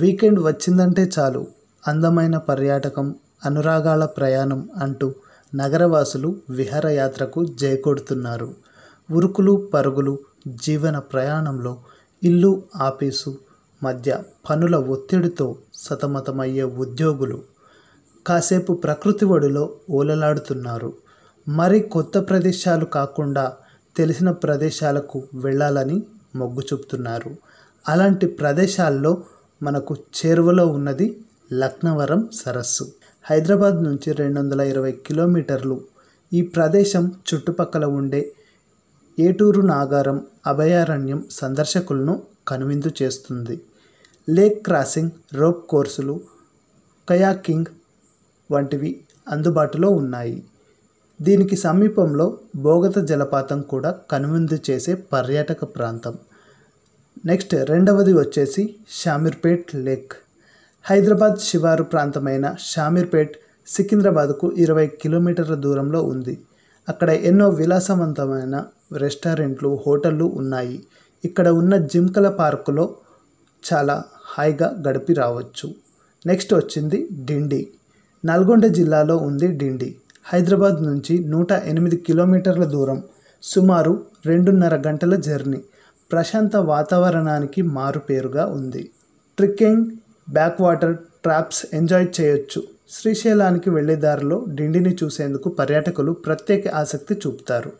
weekend వచ్చిందంటే చాలు అందమైన పర్యాటకం అనురాగాల ప్రయాణం అంటూ నగరవాసులు విహారయాత్రకు జయకొడుతున్నారు ఉరుకులు పరుగులు జీవన ప్రయాణంలో ఇల్లు ఆఫీసు మధ్య పనుల ఒత్తిడితో సతమతమయ్యే ఉద్యోగులు కాసేపు ప్రకృతి ఒడిలో ఓలలాడుతున్నారు మరి కొత్త ప్రదేశాలు కాకుండా తెలిసిన ప్రదేశాలకు వెళ్ళాలని మొగ్గు చూపుతున్నారు అలాంటి ప్రదేశాల్లో మనకు చేరువలో ఉన్నది లక్నవరం సరస్సు హైదరాబాద్ నుంచి రెండు వందల ఇరవై కిలోమీటర్లు ఈ ప్రదేశం చుట్టుపక్కల ఉండే ఏటూరు నాగారం అభయారణ్యం సందర్శకులను కనువిందు చేస్తుంది లేక్ క్రాసింగ్ రోప్ కోర్సులు కయాకింగ్ వంటివి అందుబాటులో ఉన్నాయి దీనికి సమీపంలో బోగత జలపాతం కూడా కనువిందు చేసే పర్యాటక ప్రాంతం నెక్స్ట్ రెండవది వచ్చేసి షామీర్పేట్ లేక్ హైదరాబాద్ శివారు ప్రాంతమైన షామీర్పేట్ సికింద్రాబాద్కు ఇరవై కిలోమీటర్ల దూరంలో ఉంది అక్కడ ఎన్నో విలాసవంతమైన రెస్టారెంట్లు హోటళ్ళు ఉన్నాయి ఇక్కడ ఉన్న జింకల పార్కులో చాలా హాయిగా గడిపి రావచ్చు నెక్స్ట్ వచ్చింది డిండి నల్గొండ జిల్లాలో ఉంది డిండి హైదరాబాద్ నుంచి నూట ఎనిమిది కిలోమీటర్ల దూరం సుమారు రెండున్నర గంటల జర్నీ ప్రశాంత వాతావరణానికి మారుపేరుగా ఉంది trekking backwater traps enjoy చేయొచ్చు శ్రీశైలానికి వెళ్ళే దారిలో డిండిని చూసేందుకు పర్యాటకులు ప్రత్యేక ఆసక్తి చూపుతారు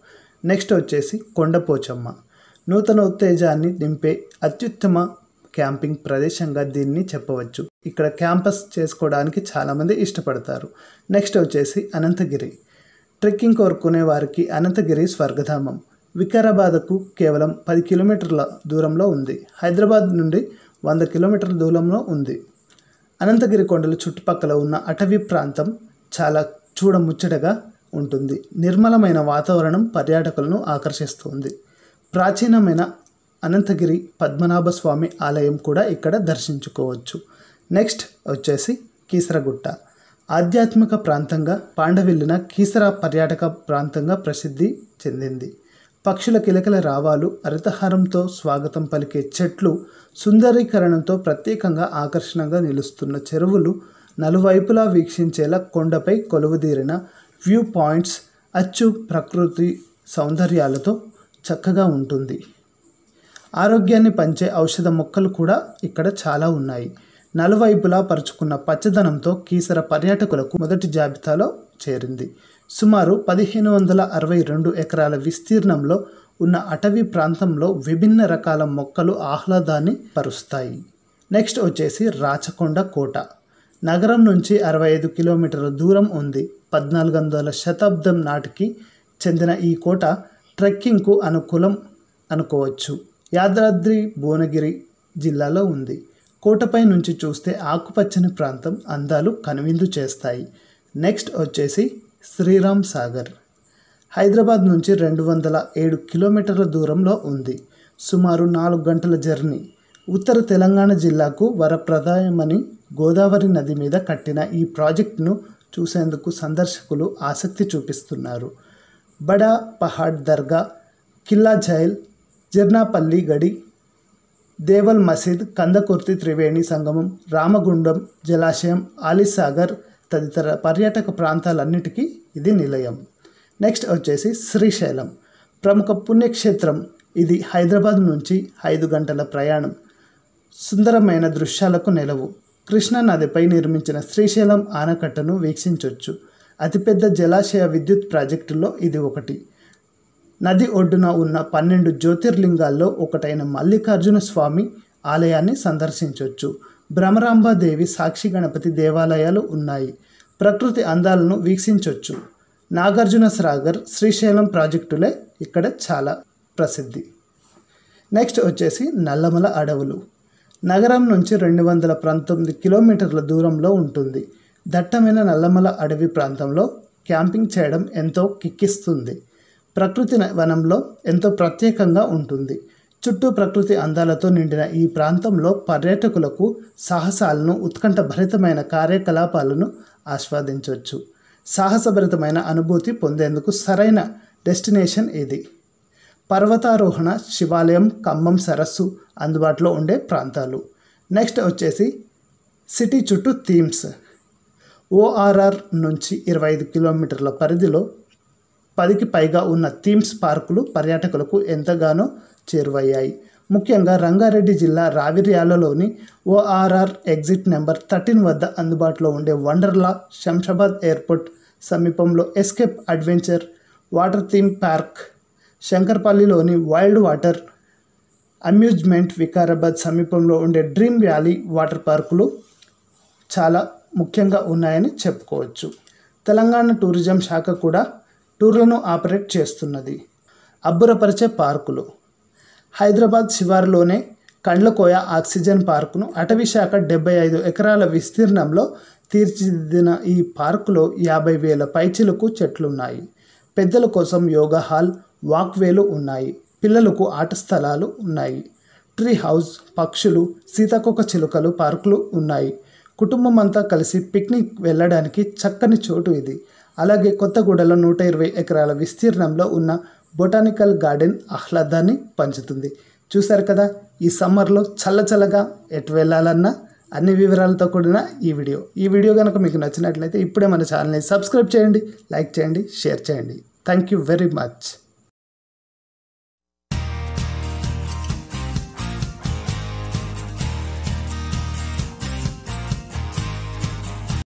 నెక్స్ట్ వచ్చేసి కొండపోచమ్మ నూతన ఉత్తేజాన్ని నింపే అత్యుత్తమ క్యాంపింగ్ ప్రదేశంగా దీన్ని చెప్పవచ్చు ఇక్కడ క్యాంపస్ చేసుకోవడానికి చాలామంది ఇష్టపడతారు నెక్స్ట్ వచ్చేసి అనంతగిరి ట్రెక్కింగ్ కోరుకునే వారికి అనంతగిరి స్వర్గధామం వికారాబాద్కు కేవలం పది కిలోమీటర్ల దూరంలో ఉంది హైదరాబాద్ నుండి వంద కిలోమీటర్ల దూరంలో ఉంది అనంతగిరి కొండల చుట్టుపక్కల ఉన్న అటవీ ప్రాంతం చాలా చూడముచ్చటగా ఉంటుంది నిర్మలమైన వాతావరణం పర్యాటకులను ఆకర్షిస్తుంది ప్రాచీనమైన అనంతగిరి పద్మనాభ స్వామి ఆలయం కూడా ఇక్కడ దర్శించుకోవచ్చు నెక్స్ట్ వచ్చేసి కీసరగుట్ట ఆధ్యాత్మిక ప్రాంతంగా పాండవిల్లిన కీసర పర్యాటక ప్రాంతంగా ప్రసిద్ధి చెందింది పక్షుల కిలకల రావాలు హరితహారంతో స్వాగతం పలికే చెట్లు సుందరీకరణంతో ప్రత్యేకంగా ఆకర్షణగా నిలుస్తున్న చెరువులు నలువైపులా వీక్షించేలా కొండపై కొలువుదీరిన వ్యూ పాయింట్స్ అచ్చు ప్రకృతి సౌందర్యాలతో చక్కగా ఉంటుంది ఆరోగ్యాన్ని పంచే ఔషధ మొక్కలు కూడా ఇక్కడ చాలా ఉన్నాయి నలువైపులా పరుచుకున్న పచ్చదనంతో కీసర పర్యాటకులకు మొదటి జాబితాలో చేరింది సుమారు పదిహేను వందల అరవై రెండు ఎకరాల విస్తీర్ణంలో ఉన్న అటవీ ప్రాంతంలో విభిన్న రకాల మొక్కలు ఆహ్లాదాన్ని పరుస్తాయి నెక్స్ట్ వచ్చేసి రాచకొండ కోట నగరం నుంచి అరవై ఐదు కిలోమీటర్ల దూరం ఉంది పద్నాలుగు వందల శతాబ్దం నాటికి చెందిన ఈ కోట ట్రెక్కింగ్కు అనుకూలం అనుకోవచ్చు యాదాద్రి భువనగిరి జిల్లాలో ఉంది కోటపై నుంచి చూస్తే ఆకుపచ్చని ప్రాంతం అందాలు కనువిందు చేస్తాయి నెక్స్ట్ వచ్చేసి శ్రీరామ్ సాగర్ హైదరాబాద్ నుంచి రెండు వందల ఏడు కిలోమీటర్ల దూరంలో ఉంది సుమారు నాలుగు గంటల జర్నీ ఉత్తర తెలంగాణ జిల్లాకు వరప్రదాయమని గోదావరి నది మీద కట్టిన ఈ ప్రాజెక్టును చూసేందుకు సందర్శకులు ఆసక్తి చూపిస్తున్నారు బడా పహాడ్ దర్గా కిల్లా జైల్ జర్నాపల్లి గడి దేవల్ మసీద్ కందకుర్తి త్రివేణి సంగమం రామగుండం జలాశయం ఆలీసాగర్ తదితర పర్యాటక ప్రాంతాలన్నిటికీ ఇది నిలయం నెక్స్ట్ వచ్చేసి శ్రీశైలం ప్రముఖ పుణ్యక్షేత్రం ఇది హైదరాబాద్ నుంచి ఐదు గంటల ప్రయాణం సుందరమైన దృశ్యాలకు నెలవు కృష్ణానదిపై నిర్మించిన శ్రీశైలం ఆనకట్టను వీక్షించవచ్చు అతిపెద్ద జలాశయ విద్యుత్ ప్రాజెక్టులో ఇది ఒకటి నది ఒడ్డున ఉన్న పన్నెండు జ్యోతిర్లింగాల్లో ఒకటైన మల్లికార్జున స్వామి ఆలయాన్ని సందర్శించవచ్చు భ్రమరాంబాదేవి సాక్షి గణపతి దేవాలయాలు ఉన్నాయి ప్రకృతి అందాలను వీక్షించవచ్చు నాగార్జున సాగర్ శ్రీశైలం ప్రాజెక్టులే ఇక్కడ చాలా ప్రసిద్ధి నెక్స్ట్ వచ్చేసి నల్లమల అడవులు నగరం నుంచి రెండు వందల పంతొమ్మిది కిలోమీటర్ల దూరంలో ఉంటుంది దట్టమైన నల్లమల అడవి ప్రాంతంలో క్యాంపింగ్ చేయడం ఎంతో కిక్కిస్తుంది ప్రకృతి వనంలో ఎంతో ప్రత్యేకంగా ఉంటుంది చుట్టూ ప్రకృతి అందాలతో నిండిన ఈ ప్రాంతంలో పర్యాటకులకు సాహసాలను ఉత్కంఠభరితమైన కార్యకలాపాలను ఆస్వాదించవచ్చు సాహసభరితమైన అనుభూతి పొందేందుకు సరైన డెస్టినేషన్ ఇది పర్వతారోహణ శివాలయం ఖమ్మం సరస్సు అందుబాటులో ఉండే ప్రాంతాలు నెక్స్ట్ వచ్చేసి సిటీ చుట్టూ థీమ్స్ ఓఆర్ఆర్ నుంచి ఇరవై ఐదు కిలోమీటర్ల పరిధిలో పదికి పైగా ఉన్న థీమ్స్ పార్కులు పర్యాటకులకు ఎంతగానో చేరువయ్యాయి ముఖ్యంగా రంగారెడ్డి జిల్లా రావిర్యాలలోని ఓఆర్ఆర్ ఎగ్జిట్ నెంబర్ థర్టీన్ వద్ద అందుబాటులో ఉండే వండర్లా శంషాబాద్ ఎయిర్పోర్ట్ సమీపంలో escape adventure water theme park శంకర్పల్లిలోని వైల్డ్ వాటర్ అమ్యూజ్మెంట్ వికారాబాద్ సమీపంలో ఉండే డ్రీమ్ వ్యాలీ వాటర్ పార్కులు చాలా ముఖ్యంగా ఉన్నాయని చెప్పుకోవచ్చు తెలంగాణ టూరిజం శాఖ కూడా టూర్లను ఆపరేట్ చేస్తున్నది అబ్బురపరిచే పార్కులు హైదరాబాద్ శివారులోనే కండ్లకోయ ఆక్సిజన్ పార్కును అటవీశాఖ డెబ్బై ఐదు ఎకరాల విస్తీర్ణంలో తీర్చిదిద్దిన ఈ పార్కులో యాభై వేల పైచిలకు చెట్లున్నాయి పెద్దల కోసం యోగా హాల్ వాక్వేలు ఉన్నాయి పిల్లలకు ఆట స్థలాలు ఉన్నాయి ట్రీ హౌస్ పక్షులు సీతాకొక చిలుకలు పార్కులు ఉన్నాయి కుటుంబం అంతా కలిసి పిక్నిక్ వెళ్ళడానికి చక్కని చోటు ఇది అలాగే కొత్తగూడలో నూట ఇరవై ఎకరాల విస్తీర్ణంలో ఉన్న బొటానికల్ గార్డెన్ ఆహ్లాదాన్ని పంచుతుంది చూశారు కదా ఈ సమ్మర్లో చల్లచల్లగా ఎటు వెళ్ళాలన్నా అన్ని వివరాలతో కూడిన ఈ వీడియో ఈ వీడియో కనుక మీకు నచ్చినట్లయితే ఇప్పుడే మన ఛానల్ని సబ్స్క్రైబ్ చేయండి లైక్ చేయండి షేర్ చేయండి థ్యాంక్ యూ వెరీ మచ్